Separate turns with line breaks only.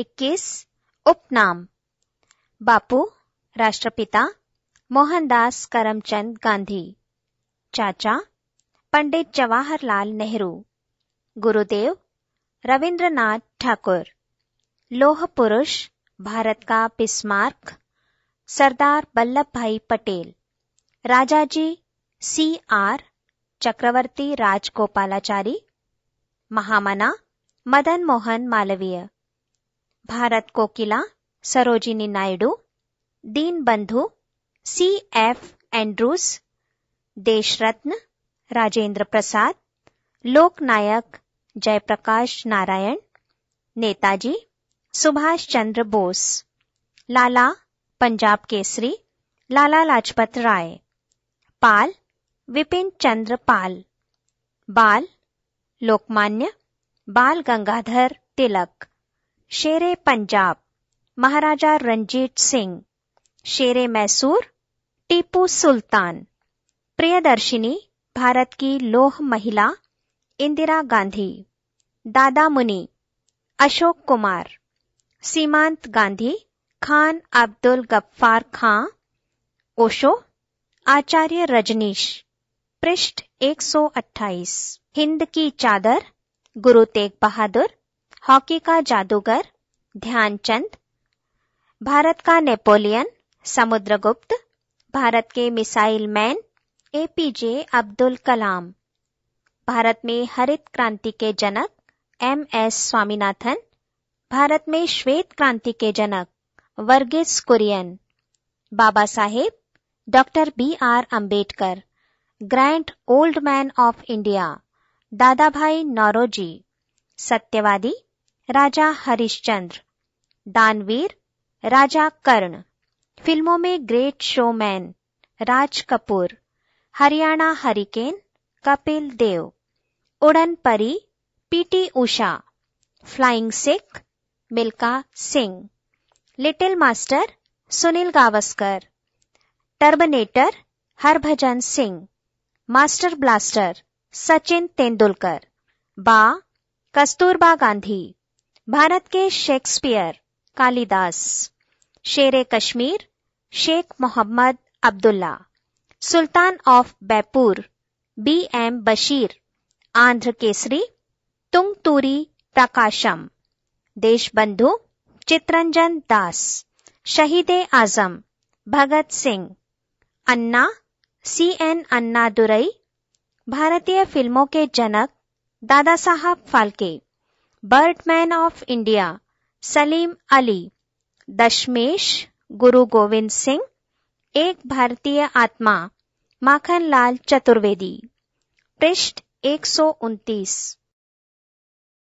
इक्कीस उपनाम बापू राष्ट्रपिता मोहनदास करमचंद गांधी चाचा पंडित जवाहरलाल नेहरू गुरुदेव रविंद्रनाथ ठाकुर लोह पुरुष भारत का Bismarck Sardar Vallabhbhai Patel Rajaji C R Chakravarti Rajagopalachari Mahamana Madan Mohan Malaviya Bharat Kokila Sarojini Naidu Deenbandhu C F Andrews Deshratna Rajendra Prasad Loknayak Jayaprakash Narayan Netaji Subhash Chandra Bose Lala Punjab Kesari Lala Lajpat Rai Pal Bipin Chandra Pal Bal Lokmanya बाल गंगाधर तिलक शेर पंजाब महाराजा रंजीत सिंह शेर मैसूर टीपू सुल्तान प्रियदर्शिनी भारत की लोह महिला इंदिरा गांधी दादा मुनि अशोक कुमार सीमांत गांधी खान अब्दुल गफ्फार खां ओशो आचार्य रजनीश पृष्ठ 128 हिंद की चादर गुरु तेग बहादुर हॉकी का जादूगर ध्यानचंद भारत का नेपोलियन समुद्रगुप्त भारत के missile man APJ Abdul Kalam Bharat में हरित क्रांति के जनक एम एस स्वामीनाथन भारत में श्वेत क्रांति के जनक Verghese Kurien Babasaheb doctor B R Ambedkar grand old man of India Dadabhai Naoroji सत्यवादी राजा हरिश्चंद्र दानवीर राजा कर्ण फिल्मों में great showman Raj Kapoor Haryana hurricane Kapil Dev उड़न परी PT Usha flying Sikh Milkha Singh little master Sunil Gavaskar Turbanator Harbhajan Singh master blaster Sachin Tendulkar Ba Kasturba Gandhi Bharat के Shakespeare Kalidas Sher Kashmir Sheikh Mohammad Abdullah Sultan of Beypore B M Basheer Andhra Kesari Tanguturi Prakasam Deshbandhu Chittaranjan Das Shaheed Azam Bhagat Singh Anna C N Annadurai भारतीय फिल्मों के जनक दादा साहब Phalke birdman of India Salim Ali Dashmesh Guru Gobind Singh एक भारतीय आत्मा माखनलाल चतुर्वेदी पृष्ठ एक